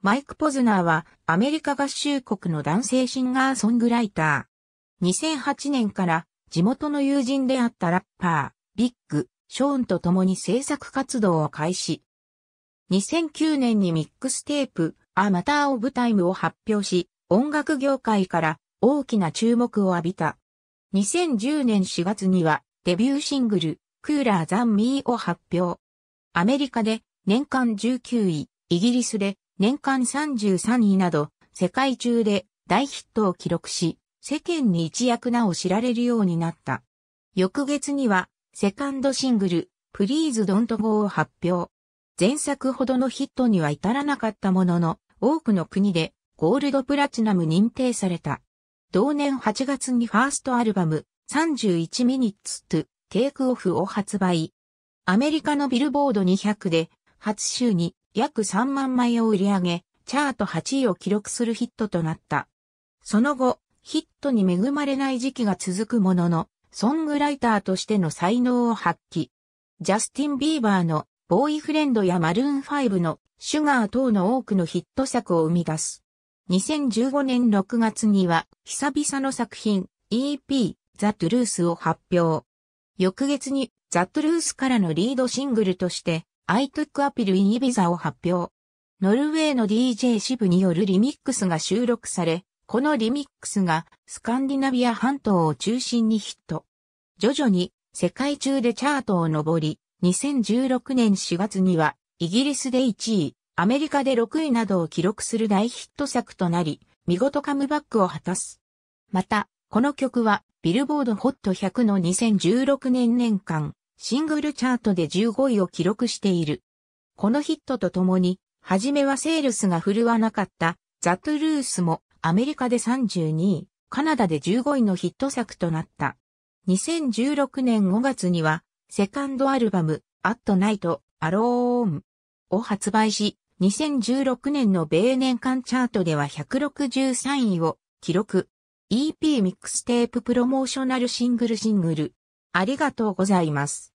マイク・ポズナーはアメリカ合衆国の男性シンガーソングライター。2008年から地元の友人であったラッパー、ビッグ、ショーンと共に制作活動を開始。2009年にミックステープ、アマター・オブ・タイムを発表し、音楽業界から大きな注目を浴びた。2010年4月にはデビューシングル、クーラー・ザン・ミーを発表。アメリカで年間19位、イギリスで年間33位など、世界中で大ヒットを記録し、世間に一躍なお知られるようになった。翌月には、セカンドシングル、プリーズドント Go を発表。前作ほどのヒットには至らなかったものの、多くの国でゴールドプラチナム認定された。同年8月にファーストアルバム、31ミニッツとテイクオフを発売。アメリカのビルボード200で、初週に約3万枚を売り上げ、チャート8位を記録するヒットとなった。その後、ヒットに恵まれない時期が続くものの、ソングライターとしての才能を発揮。ジャスティン・ビーバーのボーイフレンドやマルーン5のシュガー等の多くのヒット作を生み出す。2015年6月には久々の作品 EP ザ・トゥルースを発表。翌月にザ・トゥルースからのリードシングルとして I took a pill in Ibiza を発表。ノルウェーの DJ 支部によるリミックスが収録され、このリミックスがスカンディナビア半島を中心にヒット。徐々に世界中でチャートを上り、2016年4月にはイギリスで1位、アメリカで6位などを記録する大ヒット作となり、見事カムバックを果たす。また、この曲はビルボードホット100の2016年年間シングルチャートで15位を記録している。このヒットとともに、はじめはセールスが振るわなかったザ・トゥルースもアメリカで32位、カナダで15位のヒット作となった。2016年5月には、セカンドアルバム、アットナイト、アローンを発売し、2016年の米年間チャートでは163位を記録。EP ミックステーププロモーショナルシングルシングル、ありがとうございます。